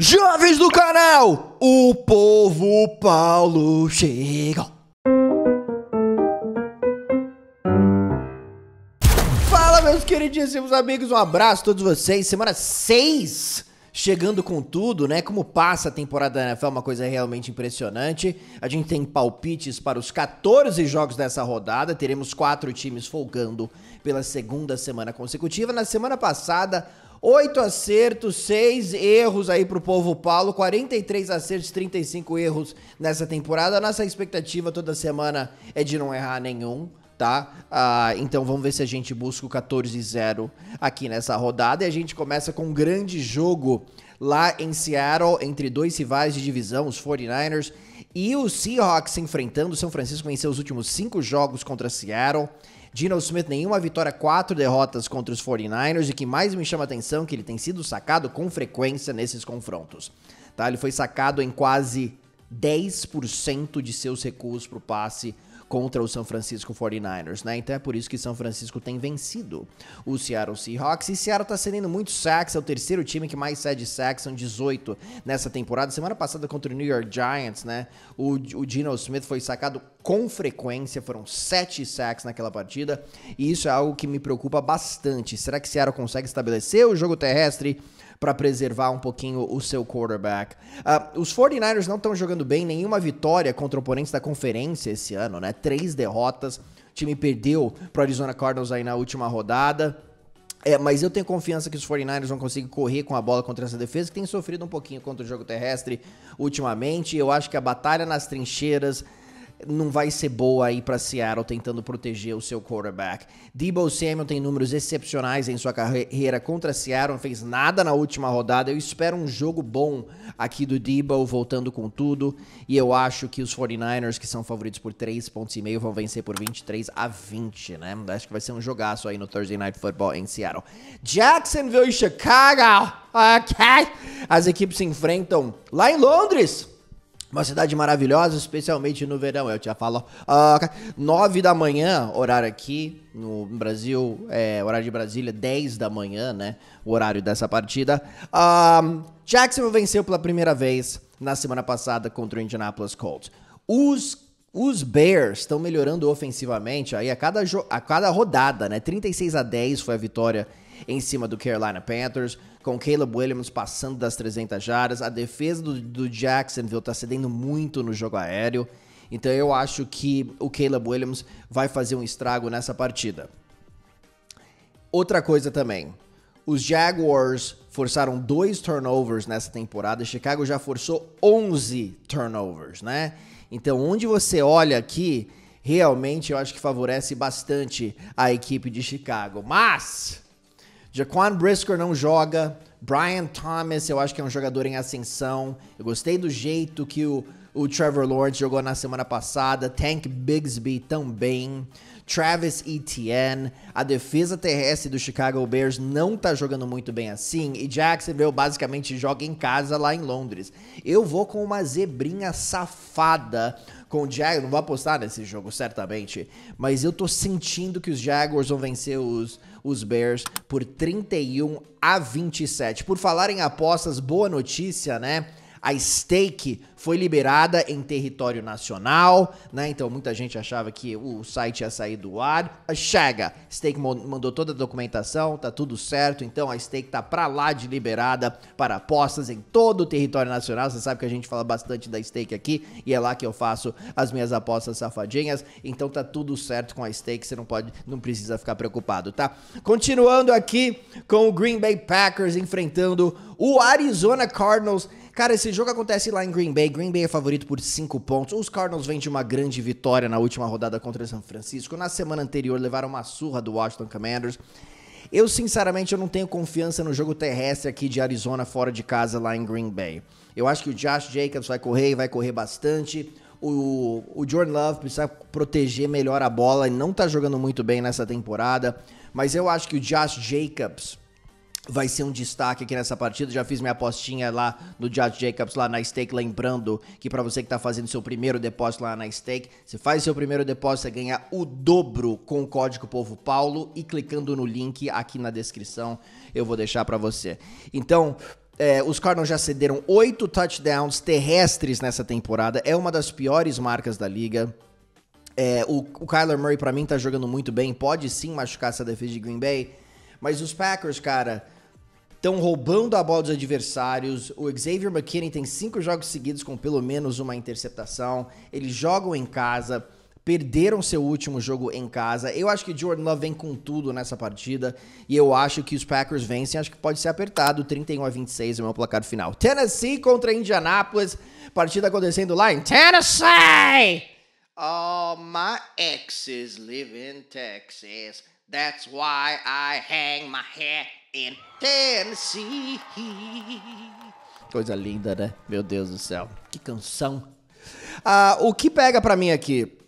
Jovens do canal, o povo Paulo chega. Fala meus queridíssimos amigos, um abraço a todos vocês. Semana 6 chegando com tudo, né? Como passa a temporada da né? NFL, uma coisa realmente impressionante. A gente tem palpites para os 14 jogos dessa rodada. Teremos quatro times folgando pela segunda semana consecutiva. Na semana passada, Oito acertos, seis erros aí pro povo Paulo, 43 acertos, 35 erros nessa temporada. nossa expectativa toda semana é de não errar nenhum, tá? Ah, então vamos ver se a gente busca o 14-0 aqui nessa rodada. E a gente começa com um grande jogo lá em Seattle, entre dois rivais de divisão, os 49ers e os Seahawks enfrentando enfrentando. São Francisco venceu os últimos cinco jogos contra Seattle. Gino Smith, nenhuma vitória, quatro derrotas contra os 49ers. E que mais me chama a atenção é que ele tem sido sacado com frequência nesses confrontos. Tá? Ele foi sacado em quase 10% de seus recuos para o passe contra o São Francisco 49ers, né? Então é por isso que São Francisco tem vencido o Seattle Seahawks. E Seattle tá cedendo muitos sacks, é o terceiro time que mais cede sacks, são 18 nessa temporada. Semana passada contra o New York Giants, né? O, o Geno Smith foi sacado com frequência, foram 7 sacks naquela partida, e isso é algo que me preocupa bastante. Será que Seattle consegue estabelecer o jogo terrestre? para preservar um pouquinho o seu quarterback. Uh, os 49ers não estão jogando bem, nenhuma vitória contra oponentes da conferência esse ano, né? Três derrotas. O time perdeu para Arizona Cardinals aí na última rodada. É, mas eu tenho confiança que os 49ers vão conseguir correr com a bola contra essa defesa que tem sofrido um pouquinho contra o jogo terrestre ultimamente. Eu acho que a batalha nas trincheiras não vai ser boa aí para Seattle tentando proteger o seu quarterback. Debo Samuel tem números excepcionais em sua carreira contra Seattle, não fez nada na última rodada. Eu espero um jogo bom aqui do Debo voltando com tudo e eu acho que os 49ers que são favoritos por 3,5 pontos e meio vão vencer por 23 a 20, né? Acho que vai ser um jogaço aí no Thursday Night Football em Seattle. Jacksonville e Chicago. OK. As equipes se enfrentam lá em Londres uma cidade maravilhosa, especialmente no verão. É eu já falo. Uh, ah, 9 da manhã, horário aqui no Brasil, é, horário de Brasília, 10 da manhã, né? O horário dessa partida. Uh, Jacksonville venceu pela primeira vez na semana passada contra o Indianapolis Colts. Os os Bears estão melhorando ofensivamente aí a cada, a cada rodada, né? 36 a 10 foi a vitória em cima do Carolina Panthers com Caleb Williams passando das 300 jardas. A defesa do, do Jacksonville está cedendo muito no jogo aéreo. Então eu acho que o Caleb Williams vai fazer um estrago nessa partida. Outra coisa também. Os Jaguars forçaram dois turnovers nessa temporada. Chicago já forçou 11 turnovers, né? Então, onde você olha aqui, realmente eu acho que favorece bastante a equipe de Chicago. Mas Jaquan Brisker não joga. Brian Thomas, eu acho que é um jogador em ascensão. Eu gostei do jeito que o, o Trevor Lawrence jogou na semana passada. Tank Bigsby também. Travis Etienne, a defesa terrestre do Chicago Bears não tá jogando muito bem assim e Jacksonville basicamente joga em casa lá em Londres. Eu vou com uma zebrinha safada com o Jaguars. Não vou apostar nesse jogo, certamente. Mas eu tô sentindo que os Jaguars vão vencer os, os Bears por 31 a 27. Por falar em apostas, boa notícia, né? a stake foi liberada em território nacional, né? Então muita gente achava que o site ia sair do ar. Chega! Stake mandou toda a documentação, tá tudo certo. Então a stake tá pra lá de liberada para apostas em todo o território nacional. Você sabe que a gente fala bastante da stake aqui e é lá que eu faço as minhas apostas safadinhas. Então tá tudo certo com a stake, você não pode, não precisa ficar preocupado, tá? Continuando aqui com o Green Bay Packers enfrentando o Arizona Cardinals Cara, esse jogo acontece lá em Green Bay. Green Bay é favorito por cinco pontos. Os Cardinals vêm de uma grande vitória na última rodada contra o São Francisco. Na semana anterior levaram uma surra do Washington Commanders. Eu, sinceramente, eu não tenho confiança no jogo terrestre aqui de Arizona fora de casa lá em Green Bay. Eu acho que o Josh Jacobs vai correr e vai correr bastante. O, o Jordan Love precisa proteger melhor a bola e não tá jogando muito bem nessa temporada. Mas eu acho que o Josh Jacobs vai ser um destaque aqui nessa partida. Já fiz minha apostinha lá no Josh Jacobs, lá na Stake, lembrando que para você que está fazendo seu primeiro depósito lá na Stake, você faz seu primeiro depósito, você ganha o dobro com o código Povo Paulo e clicando no link aqui na descrição, eu vou deixar para você. Então, é, os Cardinals já cederam oito touchdowns terrestres nessa temporada. É uma das piores marcas da liga. É, o, o Kyler Murray, para mim, tá jogando muito bem. Pode sim machucar essa defesa de Green Bay. Mas os Packers, cara, estão roubando a bola dos adversários. O Xavier McKinney tem cinco jogos seguidos com pelo menos uma interceptação. Eles jogam em casa perderam seu último jogo em casa. Eu acho que Jordan Love vem com tudo nessa partida e eu acho que os Packers vencem. Acho que pode ser apertado, 31 a 26 é o meu placar final. Tennessee contra Indianapolis, partida acontecendo lá em Tennessee. Oh my exes live in Texas. That's why I hang my hat in Tennessee. Coisa linda, né? Meu Deus do céu. Que canção. Ah, o que pega para mim aqui?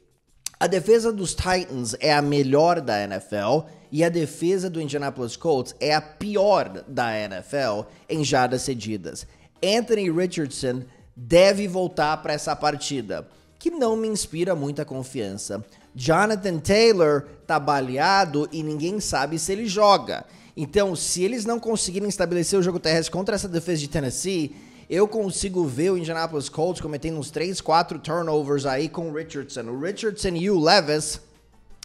A defesa dos Titans é a melhor da NFL e a defesa do Indianapolis Colts é a pior da NFL em jardas cedidas. Anthony Richardson deve voltar para essa partida, que não me inspira muita confiança. Jonathan Taylor tá baleado e ninguém sabe se ele joga. Então, se eles não conseguirem estabelecer o jogo terrestre contra essa defesa de Tennessee, eu consigo ver o Indianapolis Colts cometendo uns 3, 4 turnovers aí com o Richardson. O Richardson e o Levis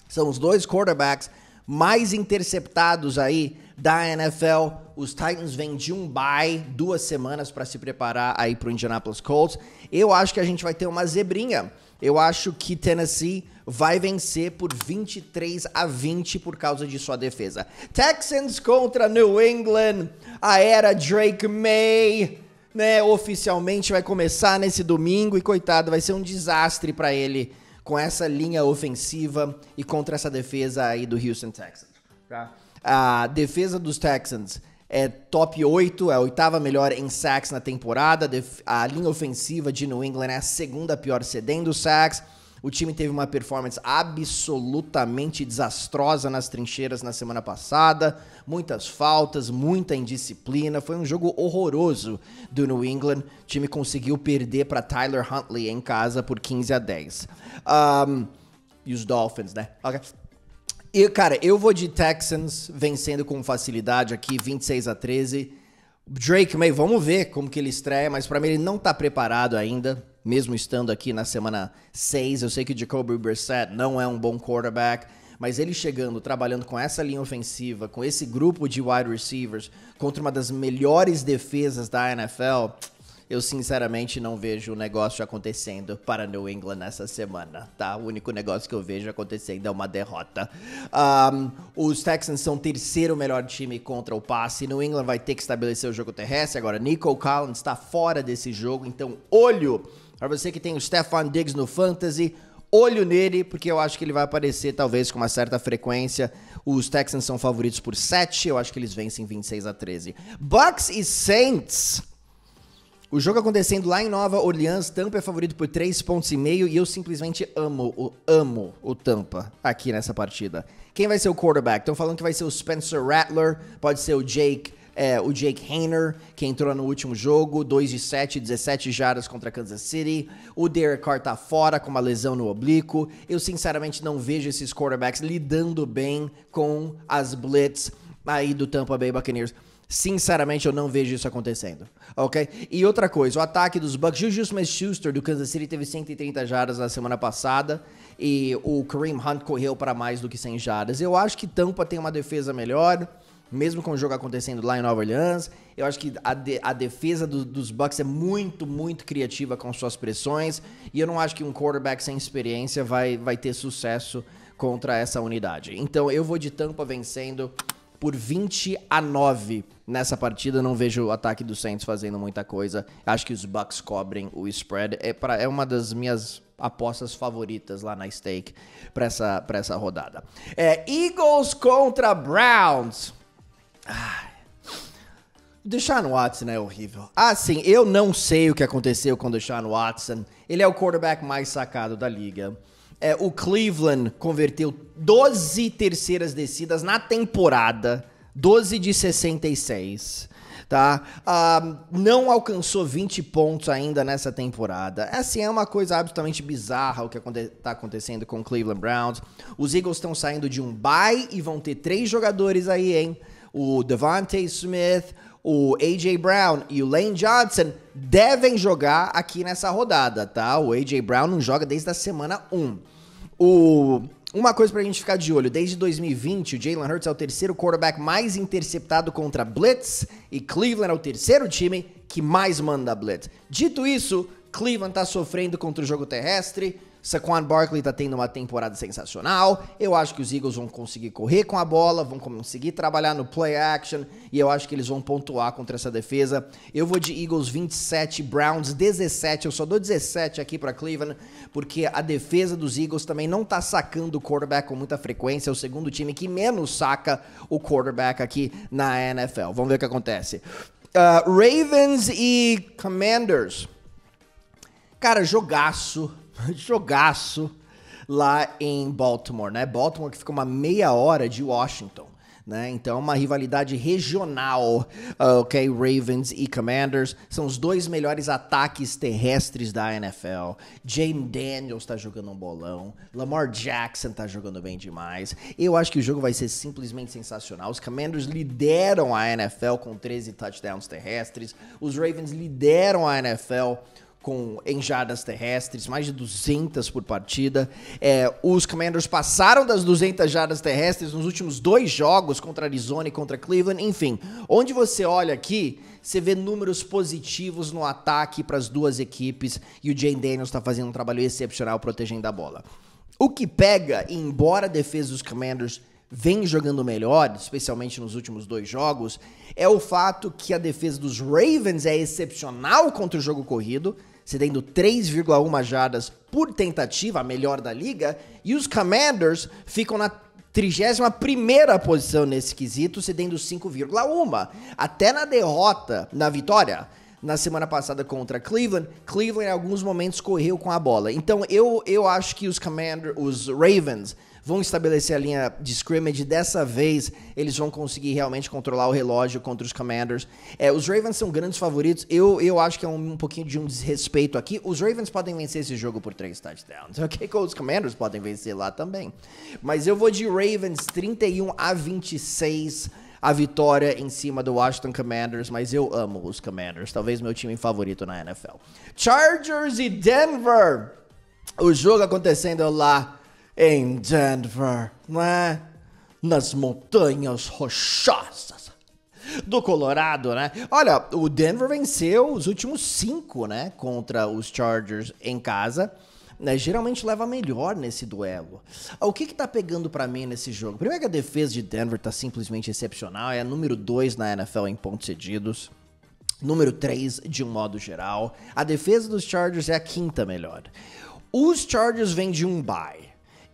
são os dois quarterbacks mais interceptados aí da NFL. Os Titans vêm de um bye, duas semanas para se preparar aí para o Indianapolis Colts. Eu acho que a gente vai ter uma zebrinha eu acho que Tennessee vai vencer por 23 a 20 por causa de sua defesa. Texans contra New England. A era Drake May, né, oficialmente vai começar nesse domingo e coitado, vai ser um desastre para ele com essa linha ofensiva e contra essa defesa aí do Houston Texans, tá? A defesa dos Texans é top 8, é a oitava melhor em sacks na temporada. A linha ofensiva de New England é a segunda pior cedendo sacks. O time teve uma performance absolutamente desastrosa nas trincheiras na semana passada, muitas faltas, muita indisciplina. Foi um jogo horroroso do New England. O time conseguiu perder para Tyler Huntley em casa por 15 a 10. Um, e os Dolphins, né? Okay. E, cara, eu vou de Texans vencendo com facilidade aqui, 26 a 13. Drake May, vamos ver como que ele estreia, mas para mim ele não tá preparado ainda, mesmo estando aqui na semana 6. Eu sei que o Jacoby Brissett não é um bom quarterback, mas ele chegando, trabalhando com essa linha ofensiva, com esse grupo de wide receivers, contra uma das melhores defesas da NFL, eu sinceramente não vejo o negócio acontecendo para New England essa semana, tá? O único negócio que eu vejo acontecendo é uma derrota. Um, os Texans são terceiro melhor time contra o passe. New England vai ter que estabelecer o jogo terrestre. Agora, Nico Collins está fora desse jogo, então olho para você que tem o Stefan Diggs no Fantasy olho nele, porque eu acho que ele vai aparecer talvez com uma certa frequência. Os Texans são favoritos por 7, eu acho que eles vencem 26 a 13. Bucks e Saints. O jogo acontecendo lá em Nova Orleans, Tampa é favorito por 3,5 pontos e meio e eu simplesmente amo, o, amo o Tampa aqui nessa partida. Quem vai ser o quarterback? Estão falando que vai ser o Spencer Rattler, pode ser o Jake é, o Jake Hayner, que entrou no último jogo, 2 de 7, 17 jardas contra Kansas City. O Derek Carr tá fora com uma lesão no oblíquo. Eu sinceramente não vejo esses quarterbacks lidando bem com as blitz aí do Tampa Bay Buccaneers. Sinceramente, eu não vejo isso acontecendo, ok? E outra coisa, o ataque dos Bucks, Juju Smith-Schuster do Kansas City teve 130 jardas na semana passada e o Kareem Hunt correu para mais do que 100 jardas. Eu acho que Tampa tem uma defesa melhor, mesmo com o jogo acontecendo lá em Nova Orleans. Eu acho que a, de, a defesa do, dos Bucks é muito, muito criativa com suas pressões e eu não acho que um quarterback sem experiência vai, vai ter sucesso contra essa unidade. Então, eu vou de Tampa vencendo por 20 a 9. Nessa partida, não vejo o ataque do Saints fazendo muita coisa. Acho que os Bucks cobrem o spread. É, pra, é uma das minhas apostas favoritas lá na stake para essa, essa rodada. É, Eagles contra Browns. Ah, Deshaun Watson é horrível. Assim, eu não sei o que aconteceu com o Deshaun Watson. Ele é o quarterback mais sacado da liga. É, o Cleveland converteu 12 terceiras descidas na temporada, 12 de 66 tá? Uh, não alcançou 20 pontos ainda nessa temporada. É assim, é uma coisa absolutamente bizarra o que está acontecendo com o Cleveland Browns. Os Eagles estão saindo de um bye e vão ter três jogadores aí, hein? O Devontae Smith, o A.J. Brown e o Lane Johnson devem jogar aqui nessa rodada, tá? O A.J. Brown não joga desde a semana 1. O, uma coisa pra gente ficar de olho: desde 2020, o Jalen Hurts é o terceiro quarterback mais interceptado contra Blitz e Cleveland é o terceiro time que mais manda Blitz. Dito isso, Cleveland tá sofrendo contra o jogo terrestre. Saquon Barkley tá tendo uma temporada sensacional. Eu acho que os Eagles vão conseguir correr com a bola, vão conseguir trabalhar no play action e eu acho que eles vão pontuar contra essa defesa. Eu vou de Eagles 27, Browns 17. Eu só dou 17 aqui para Cleveland porque a defesa dos Eagles também não tá sacando o quarterback com muita frequência. É o segundo time que menos saca o quarterback aqui na NFL. Vamos ver o que acontece. Uh, Ravens e Commanders. Cara, jogaço jogaço lá em Baltimore, né? Baltimore que fica uma meia hora de Washington. Né? Então, é uma rivalidade regional, ah, ok? Ravens e Commanders são os dois melhores ataques terrestres da NFL. Jane Daniels está jogando um bolão, Lamar Jackson está jogando bem demais. Eu acho que o jogo vai ser simplesmente sensacional. Os Commanders lideram a NFL com 13 touchdowns terrestres, os Ravens lideram a NFL com em terrestres, mais de 200 por partida. É, os Commanders passaram das 200 jardas terrestres nos últimos dois jogos contra Arizona e contra Cleveland. Enfim, onde você olha aqui, você vê números positivos no ataque para as duas equipes e o Jane Daniels está fazendo um trabalho excepcional protegendo a bola. O que pega, embora a defesa dos Commanders vem jogando melhor, especialmente nos últimos dois jogos, é o fato que a defesa dos Ravens é excepcional contra o jogo corrido cedendo 3,1 jardas por tentativa, a melhor da liga, e os Commanders ficam na 31ª posição nesse quesito, cedendo 5,1. Até na derrota, na vitória, na semana passada contra Cleveland, Cleveland em alguns momentos correu com a bola. Então eu, eu acho que os Commanders, os Ravens vão estabelecer a linha de scrimmage. Dessa vez, eles vão conseguir realmente controlar o relógio contra os Commanders. É, os Ravens são grandes favoritos. Eu, eu acho que é um, um pouquinho de um desrespeito aqui. Os Ravens podem vencer esse jogo por três touchdowns, ok? Os Commanders podem vencer lá também. Mas eu vou de Ravens 31 a 26 a vitória em cima do Washington Commanders, mas eu amo os Commanders, talvez meu time favorito na NFL. Chargers e Denver. O jogo acontecendo lá em Denver, né? Nas montanhas rochosas do Colorado, né? Olha, o Denver venceu os últimos cinco, né? Contra os Chargers em casa. Né, geralmente leva melhor nesse duelo. O que que tá pegando para mim nesse jogo? Primeiro que a defesa de Denver tá simplesmente excepcional, é a número 2 na NFL em pontos cedidos. Número 3 de um modo geral. A defesa dos Chargers é a quinta melhor. Os Chargers vêm de um bye.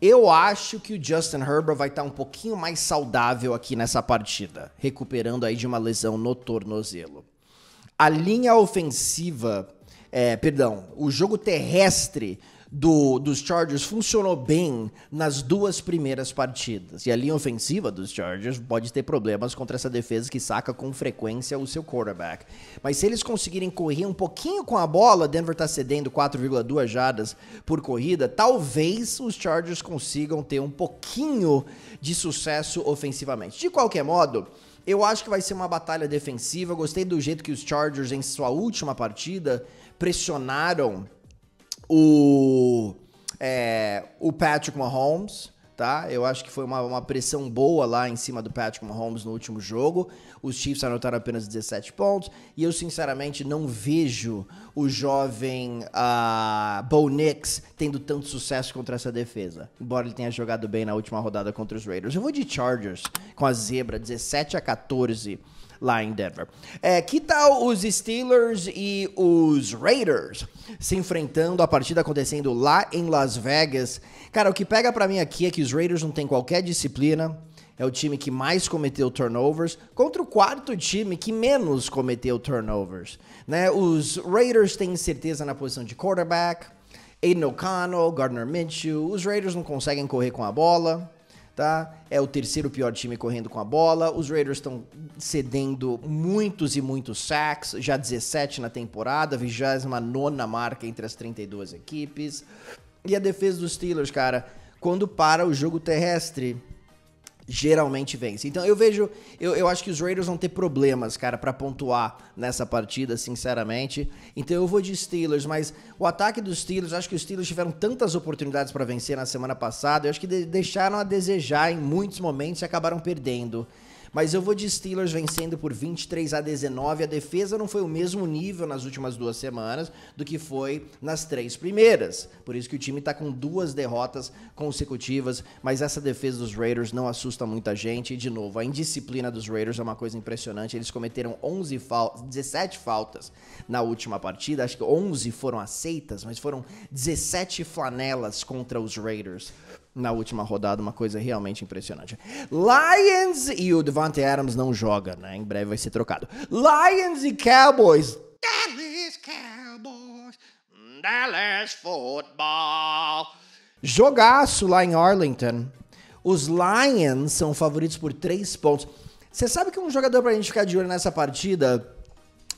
Eu acho que o Justin Herbert vai estar tá um pouquinho mais saudável aqui nessa partida, recuperando aí de uma lesão no tornozelo. A linha ofensiva, é, perdão, o jogo terrestre do, dos Chargers funcionou bem nas duas primeiras partidas. E a linha ofensiva dos Chargers pode ter problemas contra essa defesa que saca com frequência o seu quarterback. Mas se eles conseguirem correr um pouquinho com a bola, Denver está cedendo 4,2 jardas por corrida, talvez os Chargers consigam ter um pouquinho de sucesso ofensivamente. De qualquer modo, eu acho que vai ser uma batalha defensiva. Gostei do jeito que os Chargers, em sua última partida, pressionaram o, é, o Patrick Mahomes. Tá? Eu acho que foi uma, uma, pressão boa lá em cima do Patrick Mahomes no último jogo. Os Chiefs anotaram apenas 17 pontos. E eu, sinceramente, não vejo o jovem uh, Bo Nix tendo tanto sucesso contra essa defesa. Embora ele tenha jogado bem na última rodada contra os Raiders. Eu vou de Chargers com a zebra 17 a 14 lá em Denver. É, que tal os Steelers e os Raiders se enfrentando, a partida acontecendo lá em Las Vegas? Cara, o que pega para mim aqui é que os Raiders não tem qualquer disciplina, é o time que mais cometeu turnovers contra o quarto time que menos cometeu turnovers. Né? Os Raiders têm incerteza na posição de quarterback, Aiden O'Connell, Gardner Minshew. Os Raiders não conseguem correr com a bola tá? É o terceiro pior time correndo com a bola. Os Raiders estão cedendo muitos e muitos sacks, já 17 na temporada, 29 marca entre as 32 equipes. E a defesa dos Steelers, cara, quando para o jogo terrestre, geralmente vence. Então eu vejo, eu, eu acho que os Raiders vão ter problemas, cara, para pontuar nessa partida, sinceramente. Então eu vou de Steelers, mas o ataque dos Steelers, acho que os Steelers tiveram tantas oportunidades para vencer na semana passada, eu acho que de deixaram a desejar em muitos momentos e acabaram perdendo. Mas eu vou de Steelers vencendo por 23 a 19. A defesa não foi o mesmo nível nas últimas duas semanas do que foi nas três primeiras. Por isso que o time está com duas derrotas consecutivas, mas essa defesa dos Raiders não assusta muita gente. E, de novo, a indisciplina dos Raiders é uma coisa impressionante. Eles cometeram 11 fal, 17 faltas na última partida. Acho que 11 foram aceitas, mas foram 17 flanelas contra os Raiders na última rodada, uma coisa realmente impressionante. Lions e o Devante Adams não joga, né? Em breve vai ser trocado. Lions e Cowboys. Dallas Cowboys. Dallas Football. Jogaço lá em Arlington. Os Lions são favoritos por 3 pontos. Você sabe que um jogador pra gente ficar de olho nessa partida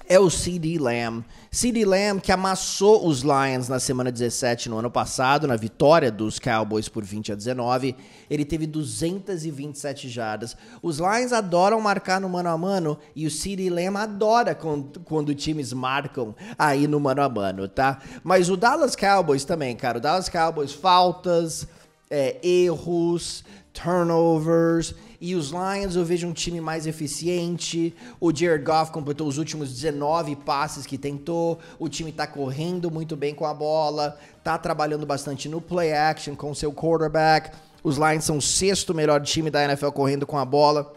é o CD Lamb. CD Lamb que amassou os Lions na semana 17 no ano passado, na vitória dos Cowboys por 20 a 19. Ele teve 227 jardas. Os Lions adoram marcar no mano a mano e o CD Lamb adora quando, quando times marcam aí no mano a mano, tá? Mas o Dallas Cowboys também, cara. O Dallas Cowboys faltas, é, erros, turnovers. E os Lions eu vejo um time mais eficiente. O Jared Goff completou os últimos 19 passes que tentou. O time tá correndo muito bem com a bola. Tá trabalhando bastante no play action com seu quarterback. Os Lions são o sexto melhor time da NFL correndo com a bola.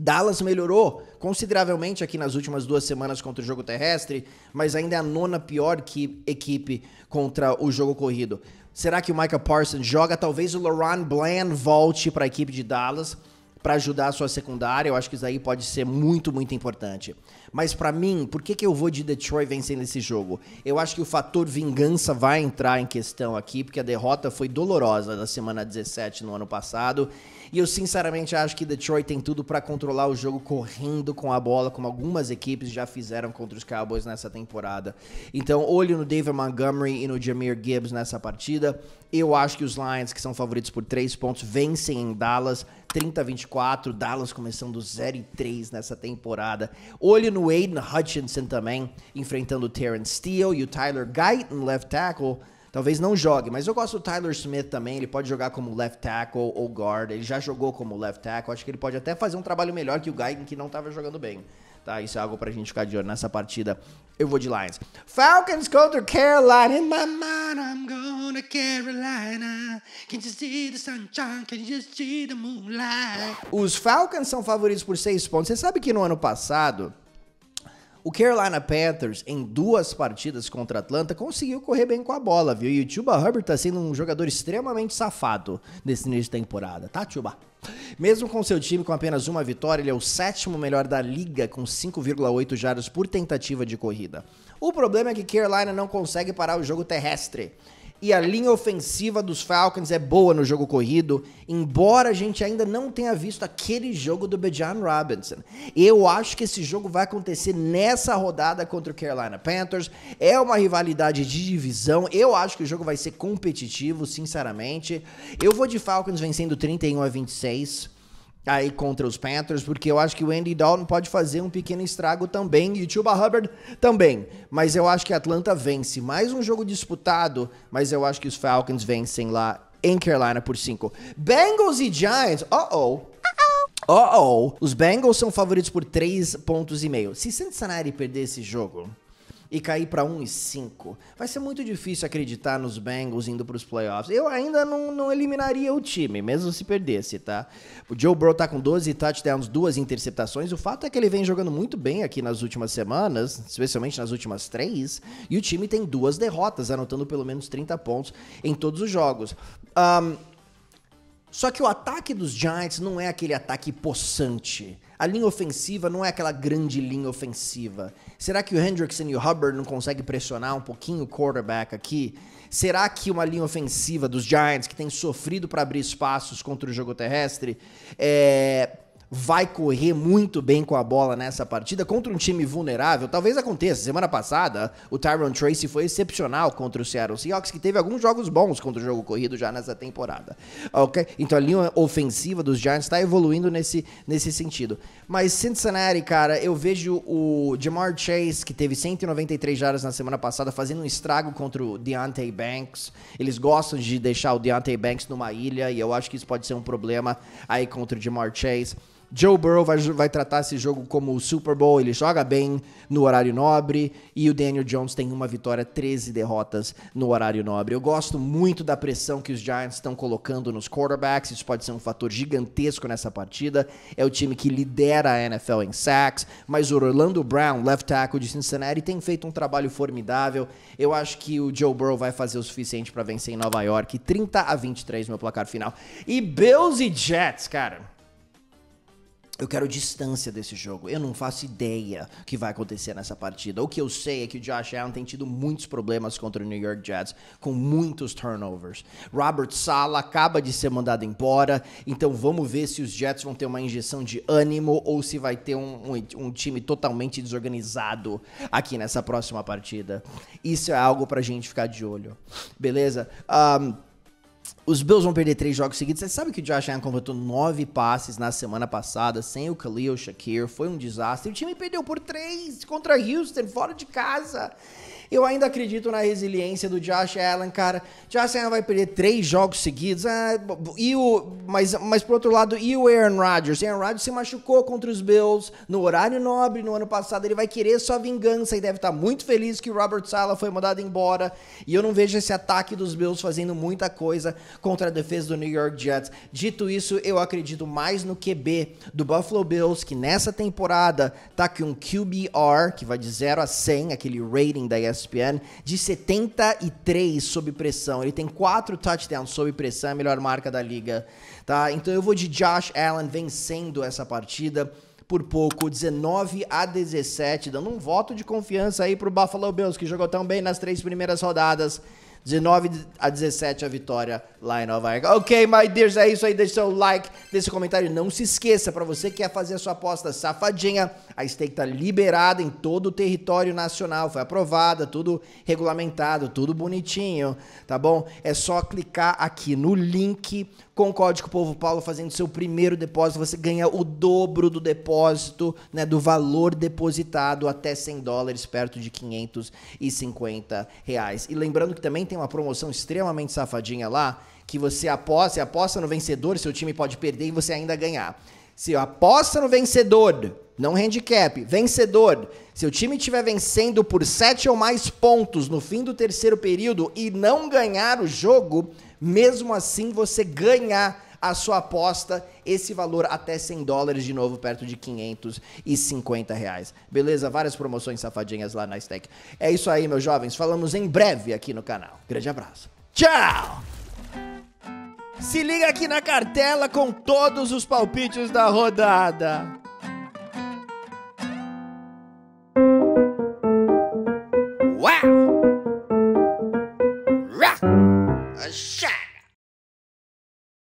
Dallas melhorou consideravelmente aqui nas últimas duas semanas contra o jogo terrestre, mas ainda é a nona pior que equipe contra o jogo corrido. Será que o Micah Parsons joga? Talvez o LaRon Bland volte para a equipe de Dallas para ajudar a sua secundária. Eu acho que isso aí pode ser muito, muito importante. Mas para mim, por que, que eu vou de Detroit vencendo esse jogo? Eu acho que o fator vingança vai entrar em questão aqui, porque a derrota foi dolorosa na semana 17 no ano passado. E eu sinceramente acho que Detroit tem tudo para controlar o jogo correndo com a bola, como algumas equipes já fizeram contra os Cowboys nessa temporada. Então, olho no David Montgomery e no Jameer Gibbs nessa partida. Eu acho que os Lions, que são favoritos por 3 pontos, vencem em Dallas 30 a 24. Dallas começando 0 e 3 nessa temporada. Olho no Aiden Hutchinson também, enfrentando o Terrence Steele e o Tyler Guyton, left tackle talvez não jogue, mas eu gosto do Tyler Smith também, ele pode jogar como left tackle ou guard, ele já jogou como left tackle, acho que ele pode até fazer um trabalho melhor que o Guy que não estava jogando bem. Tá, isso é algo pra gente ficar de olho nessa partida. Eu vou de Lions. Falcons contra Carolina. In my mind, I'm going to Carolina. Can you see the sunshine? Can you see the moonlight? Os Falcons são favoritos por 6 pontos. Você sabe que no ano passado o Carolina Panthers, em duas partidas contra Atlanta, conseguiu correr bem com a bola, viu? E o Chuba Hubbard tá sendo um jogador extremamente safado nesse início de temporada, tá, Chuba? Mesmo com seu time com apenas uma vitória, ele é o sétimo melhor da liga, com 5,8 jardas por tentativa de corrida. O problema é que Carolina não consegue parar o jogo terrestre e a linha ofensiva dos Falcons é boa no jogo corrido, embora a gente ainda não tenha visto aquele jogo do Bijan Robinson. Eu acho que esse jogo vai acontecer nessa rodada contra o Carolina Panthers. É uma rivalidade de divisão. Eu acho que o jogo vai ser competitivo, sinceramente. Eu vou de Falcons vencendo 31 a 26 aí contra os Panthers, porque eu acho que o Andy Dalton pode fazer um pequeno estrago também e o Chuba Hubbard também. Mas eu acho que a Atlanta vence. Mais um jogo disputado, mas eu acho que os Falcons vencem lá em Carolina por 5. Bengals e Giants, uh-oh. Uh-oh. Os Bengals são favoritos por 3 pontos e meio. Se Cincinnati perder esse jogo, e cair para 1 e 5. Vai ser muito difícil acreditar nos Bengals indo para os playoffs. Eu ainda não, não eliminaria o time, mesmo se perdesse, tá? O Joe Burrow tá com 12 touchdowns, duas interceptações. O fato é que ele vem jogando muito bem aqui nas últimas semanas, especialmente nas últimas três, e o time tem duas derrotas, anotando pelo menos 30 pontos em todos os jogos. Um, só que o ataque dos Giants não é aquele ataque possante a linha ofensiva não é aquela grande linha ofensiva. Será que o Hendrickson e o Hubbard não conseguem pressionar um pouquinho o quarterback aqui? Será que uma linha ofensiva dos Giants, que tem sofrido para abrir espaços contra o jogo terrestre, é, vai correr muito bem com a bola nessa partida contra um time vulnerável. Talvez aconteça. Semana passada, o Tyron Tracy foi excepcional contra o Seattle Seahawks, que teve alguns jogos bons contra o jogo corrido já nessa temporada. Ok? Então a linha ofensiva dos Giants está evoluindo nesse, nesse sentido. Mas Cincinnati, cara, eu vejo o Jamar Chase, que teve 193 jardas na semana passada, fazendo um estrago contra o Deontay Banks. Eles gostam de deixar o Deontay Banks numa ilha e eu acho que isso pode ser um problema aí contra o Jamar Chase. Joe Burrow vai, vai tratar esse jogo como o Super Bowl, ele joga bem no horário nobre e o Daniel Jones tem uma vitória, 13 derrotas no horário nobre. Eu gosto muito da pressão que os Giants estão colocando nos quarterbacks, isso pode ser um fator gigantesco nessa partida. É o time que lidera a NFL em sacks, mas o Orlando Brown, left tackle de Cincinnati, tem feito um trabalho formidável. Eu acho que o Joe Burrow vai fazer o suficiente para vencer em Nova York, 30 a 23 meu placar final. E Bills e Jets, cara. Eu quero distância desse jogo. Eu não faço ideia o que vai acontecer nessa partida. O que eu sei é que o Josh Allen tem tido muitos problemas contra o New York Jets, com muitos turnovers. Robert Sala acaba de ser mandado embora, então vamos ver se os Jets vão ter uma injeção de ânimo ou se vai ter um, um, um time totalmente desorganizado aqui nessa próxima partida. Isso é algo pra gente ficar de olho. Beleza? Um, os Bills vão perder três jogos seguidos. Você sabe que o Josh Allen completou nove passes na semana passada, sem o Khalil Shakir. Foi um desastre. O time perdeu por três contra Houston, fora de casa. Eu ainda acredito na resiliência do Josh Allen, cara. Josh Allen vai perder três jogos seguidos. Ah, e o, mas, mas por outro lado, e o Aaron Rodgers? Aaron Rodgers se machucou contra os Bills no horário nobre no ano passado. Ele vai querer sua vingança e deve estar tá muito feliz que o Robert Sala foi mandado embora. E eu não vejo esse ataque dos Bills fazendo muita coisa contra a defesa do New York Jets. Dito isso, eu acredito mais no QB do Buffalo Bills, que nessa temporada tá com um QBR, que vai de 0 a 100, aquele rating da ESPN ESPN, de 73 sob pressão. Ele tem quatro touchdowns sob pressão, é a melhor marca da liga. Tá? Então eu vou de Josh Allen vencendo essa partida por pouco, 19 a 17, dando um voto de confiança aí pro Buffalo Bills, que jogou tão bem nas três primeiras rodadas. 19 a 17 a vitória lá em Nova York. Ok, my dears, é isso aí. Deixe seu like, deixe seu comentário. Não se esqueça, para você que quer fazer a sua aposta safadinha, a stake tá liberada em todo o território nacional. Foi aprovada, tudo regulamentado, tudo bonitinho, tá bom? É só clicar aqui no link com o código Povo Paulo, fazendo seu primeiro depósito, você ganha o dobro do depósito, né, do valor depositado até 100 dólares, perto de 550 reais. E lembrando que também tem uma promoção extremamente safadinha lá, que você aposta, você aposta no vencedor, seu time pode perder e você ainda ganhar. Se aposta no vencedor, não handicap. Vencedor. Se o time estiver vencendo por sete ou mais pontos no fim do terceiro período e não ganhar o jogo, mesmo assim você ganhar a sua aposta, esse valor até 100 dólares, de novo perto de 550 reais. Beleza? Várias promoções safadinhas lá na Stack. É isso aí, meus jovens. Falamos em breve aqui no canal. Grande abraço. Tchau! Se liga aqui na cartela com todos os palpites da rodada.